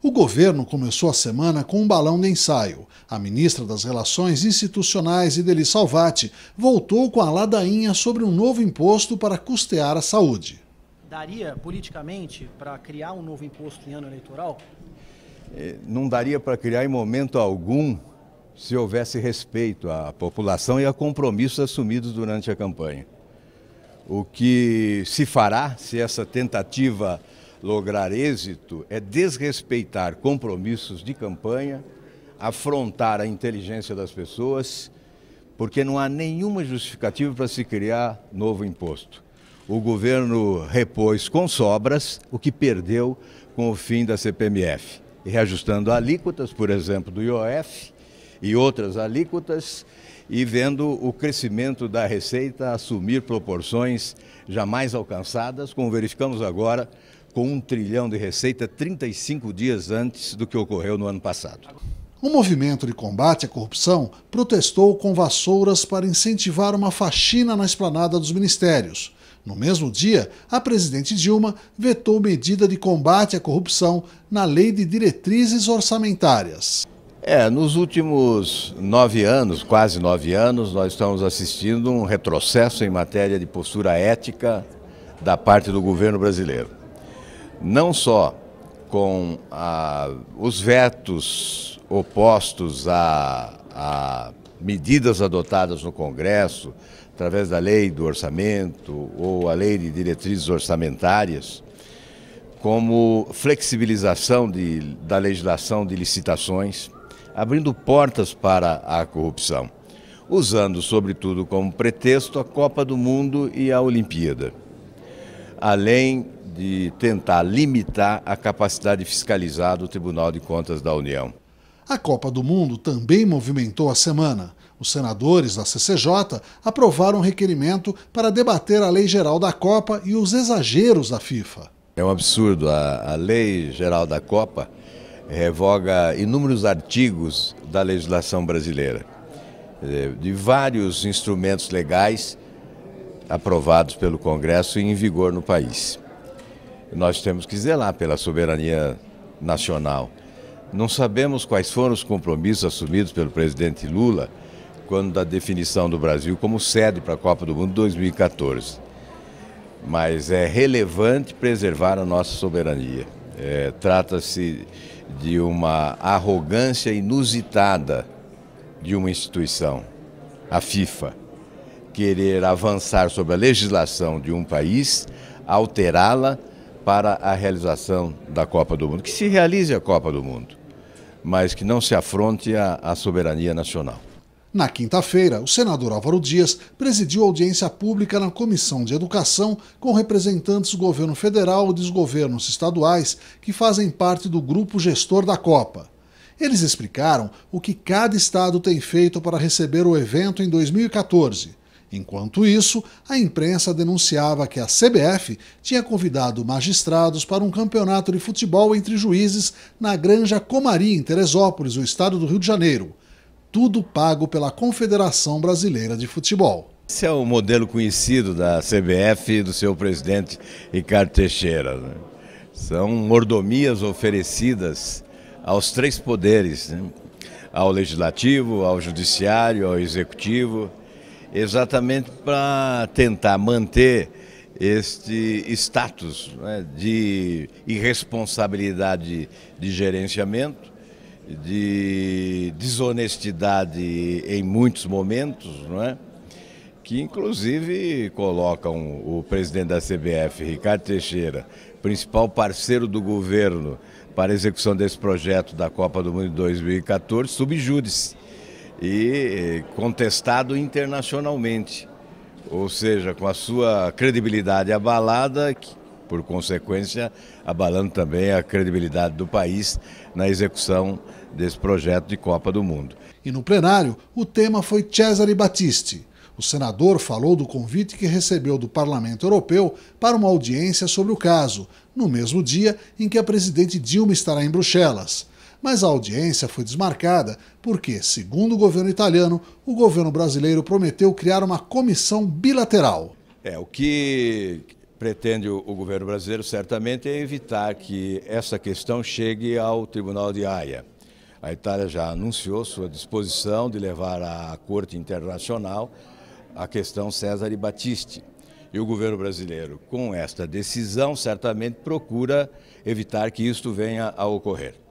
O governo começou a semana com um balão de ensaio. A ministra das Relações Institucionais, Ideli Salvati, voltou com a ladainha sobre um novo imposto para custear a saúde. Daria, politicamente, para criar um novo imposto em ano eleitoral? É, não daria para criar em momento algum se houvesse respeito à população e a compromissos assumidos durante a campanha. O que se fará se essa tentativa lograr êxito é desrespeitar compromissos de campanha, afrontar a inteligência das pessoas, porque não há nenhuma justificativa para se criar novo imposto. O governo repôs com sobras o que perdeu com o fim da CPMF, reajustando alíquotas, por exemplo, do IOF e outras alíquotas, e vendo o crescimento da receita assumir proporções jamais alcançadas, como verificamos agora com um trilhão de receita 35 dias antes do que ocorreu no ano passado. O movimento de combate à corrupção protestou com vassouras para incentivar uma faxina na esplanada dos ministérios. No mesmo dia, a presidente Dilma vetou medida de combate à corrupção na Lei de Diretrizes Orçamentárias. É, nos últimos nove anos, quase nove anos, nós estamos assistindo um retrocesso em matéria de postura ética da parte do governo brasileiro não só com ah, os vetos opostos a, a medidas adotadas no Congresso, através da lei do orçamento ou a lei de diretrizes orçamentárias, como flexibilização de, da legislação de licitações, abrindo portas para a corrupção, usando, sobretudo, como pretexto a Copa do Mundo e a Olimpíada. Além de tentar limitar a capacidade fiscalizada do Tribunal de Contas da União. A Copa do Mundo também movimentou a semana. Os senadores da CCJ aprovaram um requerimento para debater a lei geral da Copa e os exageros da FIFA. É um absurdo. A, a lei geral da Copa revoga inúmeros artigos da legislação brasileira, eh, de vários instrumentos legais aprovados pelo Congresso e em vigor no país nós temos que zelar pela soberania nacional. Não sabemos quais foram os compromissos assumidos pelo presidente Lula quando da definição do Brasil como sede para a Copa do Mundo 2014. Mas é relevante preservar a nossa soberania. É, Trata-se de uma arrogância inusitada de uma instituição, a FIFA, querer avançar sobre a legislação de um país, alterá-la para a realização da Copa do Mundo. Que se realize a Copa do Mundo, mas que não se afronte a, soberania nacional. Na quinta-feira, o senador Álvaro Dias presidiu audiência pública na Comissão de Educação com representantes do governo federal e dos governos estaduais que fazem parte do grupo gestor da Copa. Eles explicaram o que cada estado tem feito para receber o evento em 2014 Enquanto isso, a imprensa denunciava que a CBF tinha convidado magistrados para um campeonato de futebol entre juízes na Granja Comari, em Teresópolis, no estado do Rio de Janeiro. Tudo pago pela Confederação Brasileira de Futebol. Esse é o modelo conhecido da CBF e do seu presidente Ricardo Teixeira. Né? São mordomias oferecidas aos três poderes, né? ao legislativo, ao judiciário, ao executivo exatamente para tentar manter este status né, de irresponsabilidade de gerenciamento, de desonestidade em muitos momentos, não é? que inclusive colocam o presidente da CBF, Ricardo Teixeira, principal parceiro do governo para a execução desse projeto da Copa do Mundo de 2014, subjúdice e eh, contestado internacionalmente. Ou seja, com a sua credibilidade abalada, por consequência, abalando também a credibilidade do país na execução desse projeto de Copa do Mundo. E no plenário, o tema foi Cesare Battisti. O senador falou do convite que recebeu do Parlamento Europeu para uma audiência sobre o caso, no mesmo dia em que a presidente Dilma estará em Bruxelas mas a audiência foi desmarcada porque, segundo o governo italiano, o governo brasileiro prometeu criar uma comissão bilateral. É, o que pretende o governo brasileiro certamente é evitar que essa questão chegue ao Tribunal de Haia. A Itália já anunciou sua disposição de levar à Corte Internacional a questão César e Battisti. E o governo brasileiro, com esta decisão, certamente procura evitar que isto venha a ocorrer.